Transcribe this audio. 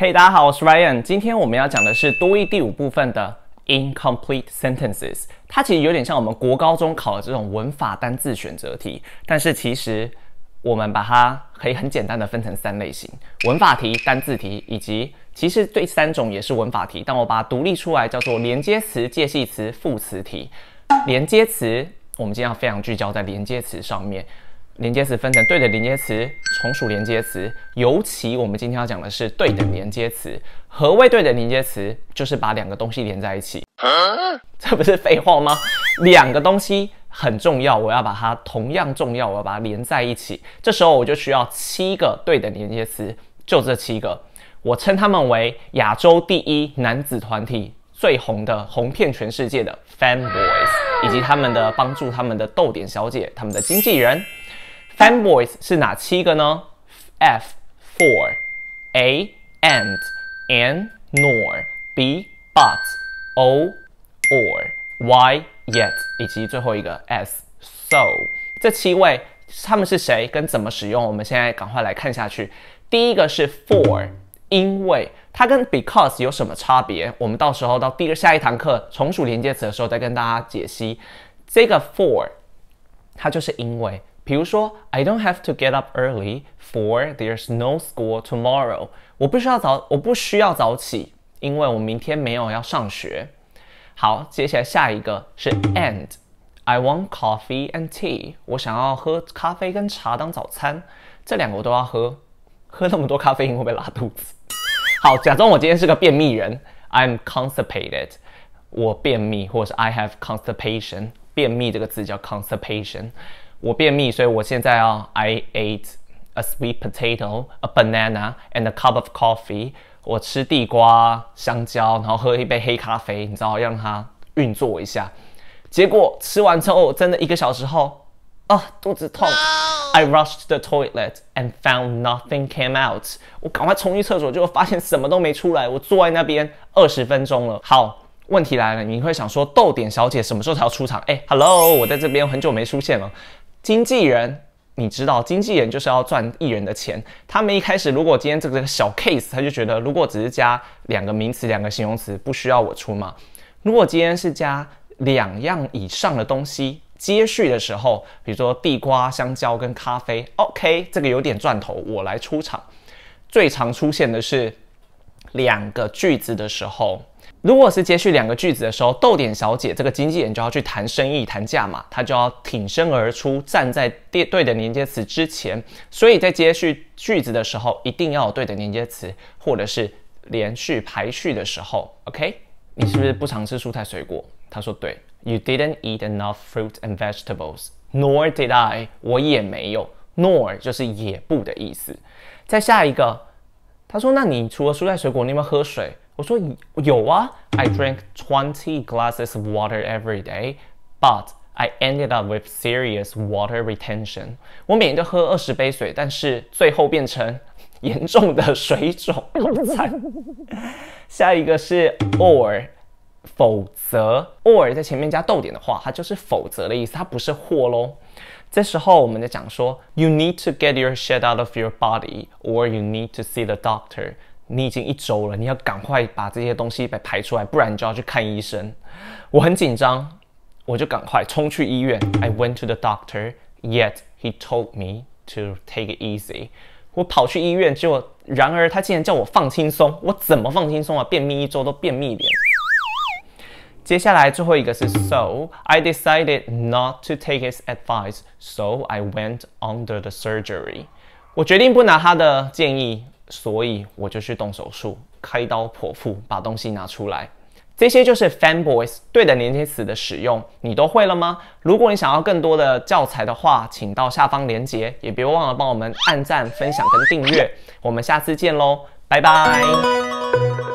嘿，大家好，我是 Ryan。今天我们要讲的是多义第五部分的 incomplete sentences。它其实有点像我们国高中考的这种文法单字选择题，但是其实我们把它可以很简单的分成三类型：文法题、单字题以及其实这三种也是文法题，但我把它独立出来叫做连接词、介系词、副词题。连接词，我们今天要非常聚焦在连接词上面。连接词分成对的连接词、从属连接词，尤其我们今天要讲的是对等连接词。何谓对等连接词？就是把两个东西连在一起。这不是废话吗？两个东西很重要，我要把它同样重要，我要把它连在一起。这时候我就需要七个对等连接词，就这七个，我称他们为亚洲第一男子团体最红的红遍全世界的 Fanboys，以及他们的帮助他们的逗点小姐，他们的经纪人。Fanboys 是哪七个呢？F for, a and, n nor, b but, o or, y yet，以及最后一个 s so。这七位他们是谁？跟怎么使用？我们现在赶快来看下去。第一个是 for，因为它跟 because 有什么差别？我们到时候到第二下一堂课从属连接词的时候再跟大家解析。这个 for，它就是因为。比如说，I don't have to get up early for there's no school tomorrow。我不需要早，我不需要早起，因为我明天没有要上学。好，接下来下一个是 and I want coffee and tea。我想要喝咖啡跟茶当早餐，这两个我都要喝。喝那么多咖啡会不会拉肚子？好，假装我今天是个便秘人，I'm constipated。我便秘，或者是 I have constipation。便秘这个字叫 constipation。我便秘，所以我现在啊，I ate a sweet potato, a banana, and a cup of coffee。我吃地瓜、香蕉，然后喝一杯黑咖啡，你知道，让它运作一下。结果吃完之后，真的一个小时后，啊，肚子痛。I rushed the toilet and found nothing came out。我赶快冲去厕所，结果发现什么都没出来。我坐在那边二十分钟了。好，问题来了，你会想说，豆点小姐什么时候才要出场？哎，Hello，我在这边很久没出现了。经纪人，你知道，经纪人就是要赚艺人的钱。他们一开始，如果今天这个小 case，他就觉得如果只是加两个名词、两个形容词，不需要我出嘛。如果今天是加两样以上的东西接续的时候，比如说地瓜、香蕉跟咖啡，OK，这个有点赚头，我来出场。最常出现的是两个句子的时候。如果是接续两个句子的时候，豆点小姐这个经纪人就要去谈生意、谈价嘛，她就要挺身而出，站在对的连接词之前。所以在接续句子的时候，一定要有对的连接词，或者是连续排序的时候。OK，你是不是不常吃蔬菜水果？他说对。You didn't eat enough fruit and vegetables, nor did I。我也没有。Nor 就是也不的意思。再下一个，他说那你除了蔬菜水果，你有没有喝水？我说有啊，I drank twenty glasses of water every day, but I ended up with serious water retention。我每天都喝二十杯水，但是最后变成严重的水肿。下一个是 or。否则，or 在前面加逗点的话，它就是否则的意思，它不是或喽。这时候我们在讲说，you need to get your shit out of your body，or you need to see the doctor。你已经一周了，你要赶快把这些东西给排出来，不然你就要去看医生。我很紧张，我就赶快冲去医院。I went to the doctor, yet he told me to take it easy。我跑去医院结果然而他竟然叫我放轻松。我怎么放轻松啊？便秘一周都便秘点。接下来最后一个是，So I decided not to take his advice, so I went under the surgery。我决定不拿他的建议。所以我就去动手术，开刀剖腹把东西拿出来。这些就是 fanboys 对的连接词的使用，你都会了吗？如果你想要更多的教材的话，请到下方链接，也别忘了帮我们按赞、分享跟订阅。我们下次见喽，拜拜。